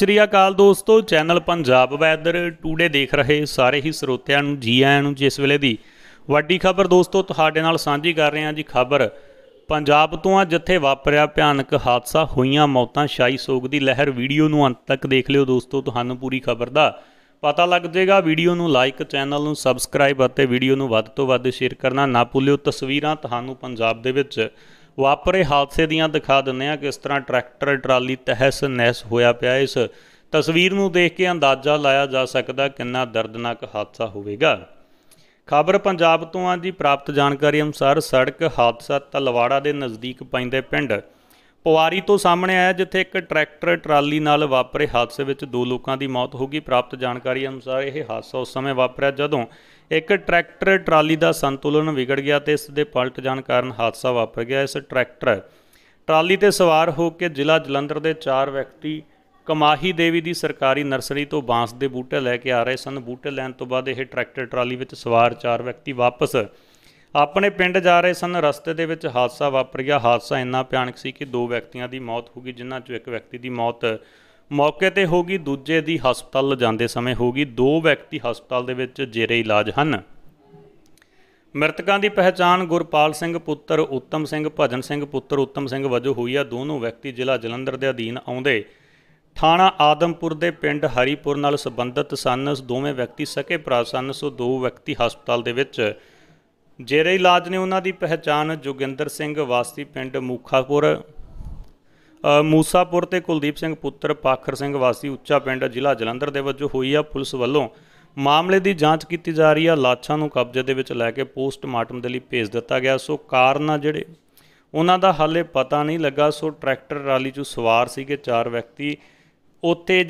ਸ੍ਰੀ ਅਕਾਲ ਦੋਸਤੋ channel Punjab weather today ਦੇਖ ਰਹੇ ਸਾਰੇ ਹੀ ਸਰੋਤਿਆਂ ਨੂੰ ਜੀ ਆਇਆਂ ਨੂੰ ਜਿਸ ਵੇਲੇ ਦੀ ਵੱਡੀ ਖਬਰ ਦੋਸਤੋ ਤੁਹਾਡੇ ਨਾਲ ਸਾਂਝੀ ਕਰ ਰਹੇ ਹਾਂ ਜੀ ਖਬਰ ਪੰਜਾਬ ਤੋਂ ਆ ਜਿੱਥੇ ਵਾਪਰਿਆ ਭਿਆਨਕ ਹਾਦਸਾ ਹੋਈਆਂ ਮੌਤਾਂ ਸ਼ਾਈ ਸੋਗ ਦੀ ਲਹਿਰ ਵੀਡੀਓ ਨੂੰ ਅੰਤ ਤੱਕ ਦੇਖ ਲਿਓ ਦੋਸਤੋ ਤੁਹਾਨੂੰ ਪੂਰੀ ਖਬਰ ਦਾ ਪਤਾ ਲੱਗ ਜਾਏਗਾ ਵੀਡੀਓ ਨੂੰ ਲਾਈਕ ਚੈਨਲ ਨੂੰ ਸਬਸਕ੍ਰਾਈਬ ਅਤੇ ਵੀਡੀਓ ਨੂੰ ਵੱਧ ਤੋਂ ਵੱਧ ਸ਼ੇਅਰ ਕਰਨਾ ਨਾ ਭੁੱਲਿਓ ਤਸਵੀਰਾਂ ਤੁਹਾਨੂੰ ਪੰਜਾਬ ਦੇ ਵਿੱਚ ਵਾਪਰੇ ਹਾਦਸੇ ਦੀਆਂ ਦਿਖਾ ਦਿੰਨੇ ਆ ਕਿਸ ਤਰ੍ਹਾਂ ਟਰੈਕਟਰ ਟਰਾਲੀ ਤਹਿਸ ਨਹਿਸ ਹੋਇਆ ਪਿਆ ਇਸ ਤਸਵੀਰ ਨੂੰ ਦੇਖ ਕੇ ਅੰਦਾਜ਼ਾ ਲਾਇਆ ਜਾ ਸਕਦਾ ਕਿੰਨਾ ਦਰਦਨਾਕ ਹਾਦਸਾ ਹੋਵੇਗਾ ਖਬਰ ਪੰਜਾਬ ਤੋਂ ਆ ਜੀ ਪ੍ਰਾਪਤ ਜਾਣਕਾਰੀ ਅਨੁਸਾਰ ਸੜਕ ਹਾਦਸਾ ਤਲਵਾੜਾ ਦੇ ਨਜ਼ਦੀਕ ਪੈਂਦੇ ਪਿੰਡ ਪਵਾਰੀ ਤੋਂ ਸਾਹਮਣੇ ਆਇਆ ਜਿੱਥੇ ਇੱਕ ਟਰੈਕਟਰ ਟਰਾਲੀ ਨਾਲ ਵਾਪਰੇ ਹਾਦਸੇ ਵਿੱਚ ਦੋ ਲੋਕਾਂ ਦੀ ਮੌਤ ਹੋ ਗਈ ਪ੍ਰਾਪਤ ਜਾਣਕਾਰੀ ਅਨੁਸਾਰ ਇਹ ਹਾਦਸਾ ਉਸ ਸਮੇਂ ਵਾਪਰਿਆ ਜਦੋਂ ਇੱਕ ਟਰੈਕਟਰ ਟਰਾਲੀ ਦਾ ਸੰਤੁਲਨ ਵਿਗੜ ਗਿਆ ਤੇ ਇਸ ਦੇ ਪਲਟ ਜਾਣ ਕਾਰਨ ਹਾਦਸਾ ਵਾਪਰ ਗਿਆ ਇਸ ਟਰੈਕਟਰ ਟਰਾਲੀ ਤੇ ਸਵਾਰ ਹੋ ਕੇ ਜ਼ਿਲ੍ਹਾ ਜਲੰਧਰ ਦੇ ਚਾਰ ਵਿਅਕਤੀ ਕਮਾਹੀ ਦੇਵੀ ਦੀ ਸਰਕਾਰੀ ਨਰਸਰੀ ਤੋਂ ਬਾਂਸ ਦੇ ਬੂਟੇ ਲੈ ਕੇ ਆ ਰਹੇ ਸਨ ਬੂਟੇ ਲੈਣ ਤੋਂ ਬਾਅਦ ਇਹ ਟਰੈਕਟਰ ਟਰਾਲੀ ਵਿੱਚ ਸਵਾਰ ਚਾਰ ਵਿਅਕਤੀ ਵਾਪਸ ਆਪਣੇ ਪਿੰਡ ਜਾ ਰਹੇ ਸਨ ਰਸਤੇ ਦੇ ਵਿੱਚ ਹਾਦਸਾ ਵਾਪਰ ਗਿਆ ਹਾਦਸਾ ਇੰਨਾ ਭਿਆਨਕ ਸੀ ਕਿ ਦੋ ਵਿਅਕਤੀਆਂ ਦੀ ਮੌਤ ਹੋ ਗਈ ਜਿਨ੍ਹਾਂ ਚੋਂ ਇੱਕ ਵਿਅਕਤੀ ਦੀ ਮੌਤ ਮੌਕੇ ਤੇ ਹੋ ਗਈ ਦੂਜੇ ਦੀ ਹਸਪਤਾਲ ਜਾਂਦੇ ਸਮੇਂ ਹੋ ਗਈ ਦੋ ਵਿਅਕਤੀ ਹਸਪਤਾਲ ਦੇ ਵਿੱਚ ਜੇਰੇ ਇਲਾਜ ਹਨ ਮ੍ਰਿਤਕਾਂ ਦੀ ਪਹਿਚਾਣ ਗੁਰਪਾਲ ਸਿੰਘ ਪੁੱਤਰ ਉੱਤਮ ਸਿੰਘ ਭਜਨ ਸਿੰਘ ਪੁੱਤਰ ਉੱਤਮ ਸਿੰਘ ਵਜੋਂ ਹੋਈ ਆ ਦੋਨੋਂ ਵਿਅਕਤੀ ਜ਼ਿਲ੍ਹਾ ਜਲੰਧਰ ਦੇ ਅਧੀਨ ਆਉਂਦੇ ਥਾਣਾ ਆਦਮਪੁਰ ਦੇ ਪਿੰਡ ਹਰੀਪੁਰ ਨਾਲ ਸੰਬੰਧਿਤ ਸਨ ਦੋਵੇਂ ਵਿਅਕਤੀ ਸਕੇ ਪ੍ਰਾਸਨ ਸੋ ਦੋ ਵਿਅਕਤੀ ਹਸਪਤਾਲ ਦੇ ਵਿੱਚ ਜੇਰੇ ਇਲਾਜ ਨੇ ਉਹਨਾਂ ਦੀ ਪਹਿਚਾਨ ਜੋਗਿੰਦਰ ਸਿੰਘ ਵਾਸੀ ਪਿੰਡ ਮੂਖਾਪੁਰ ਮੂਸਾਪੁਰ ਤੇ ਕੁਲਦੀਪ ਸਿੰਘ ਪੁੱਤਰ ਪਾਖਰ ਸਿੰਘ ਵਾਸੀ ਉੱਚਾ ਪਿੰਡ ਜ਼ਿਲ੍ਹਾ ਜਲੰਧਰ ਦੇ ਵੱਜੋਂ ਹੋਈ ਆ ਪੁਲਿਸ ਵੱਲੋਂ ਮਾਮਲੇ ਦੀ ਜਾਂਚ ਕੀਤੀ ਜਾ ਰਹੀ ਆ ਲਾਸ਼ਾਂ ਨੂੰ ਕਬਜ਼ੇ ਦੇ ਵਿੱਚ ਲੈ ਕੇ ਪੋਸਟਮਾਰਟਮ ਦੇ ਲਈ ਭੇਜ ਦਿੱਤਾ ਗਿਆ ਸੋ ਕਾਰਨ ਆ ਜਿਹੜੇ ਉਹਨਾਂ ਦਾ ਹਾਲੇ ਪਤਾ ਨਹੀਂ ਲੱਗਾ ਸੋ ਟਰੈਕਟਰ ਰਾਲੀ 'ਚ ਸਵਾਰ ਸੀਗੇ ਚਾਰ ਵਿਅਕਤੀ ਉੱਥੇ